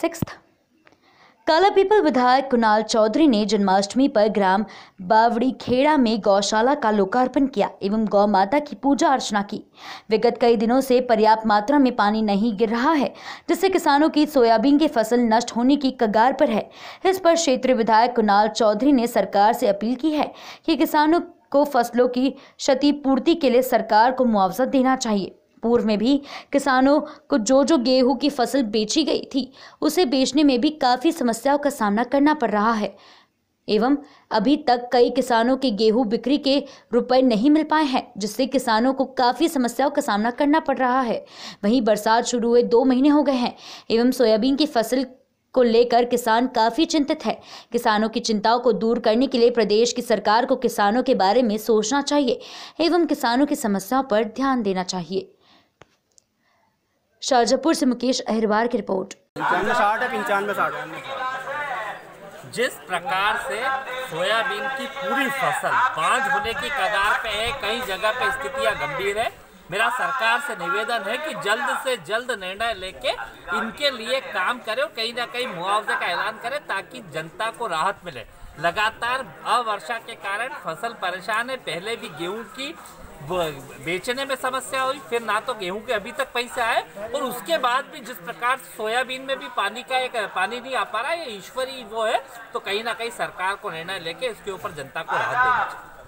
six काला people विधायक कुणाल चौधरी ने जन्माष्टमी पर ग्राम बावड़ी खेड़ा में गौशाला का लोकार्पण किया एवं गौ माता की पूजा अर्चना की विगत कई दिनों से पर्याप्त मात्रा में पानी नहीं गिर रहा है जिससे किसानों की सोयाबीन की फसल नष्ट होने की कगार पर है इस पर क्षेत्रीय विधायक कुणाल चौधरी ने सरकार से अपील की है कि किसानों को फसलों की क्षतिपूर्ति के लिए सरकार को मुआवजा देना चाहिए पूर्व में भी किसानों को जो जो गेहूं की फसल बेची गई थी उसे बेचने में भी काफ़ी समस्याओं का सामना करना पड़ रहा है एवं अभी तक कई किसानों के गेहूं बिक्री के रुपए नहीं मिल पाए हैं जिससे किसानों को काफ़ी समस्याओं का सामना करना पड़ रहा है वहीं बरसात शुरू हुए दो महीने हो गए हैं एवं सोयाबीन की फसल को लेकर किसान काफ़ी चिंतित है किसानों की चिंताओं को दूर करने के लिए प्रदेश की सरकार को किसानों के बारे में सोचना चाहिए एवं किसानों की समस्याओं पर ध्यान देना चाहिए शाहजहपुर से मुकेश अहिरवार की रिपोर्ट साठ है पंचानवे साठ जिस प्रकार से सोयाबीन की पूरी फसल बांझ होने की कगार पे है कई जगह पे स्थितियां गंभीर है मेरा सरकार से निवेदन है कि जल्द से जल्द निर्णय लेके इनके लिए काम करें और कहीं ना कहीं मुआवजे का ऐलान करें ताकि जनता को राहत मिले लगातार अवर्षा के कारण फसल परेशान है पहले भी गेहूं की बेचने में समस्या हुई फिर ना तो गेहूं के अभी तक पैसे आए और उसके बाद भी जिस प्रकार सोयाबीन में भी पानी का एक पानी नहीं आ पा रहा है ईश्वरी वो है तो कहीं ना कहीं सरकार को निर्णय लेके इसके ऊपर जनता को राहत देना चाहिए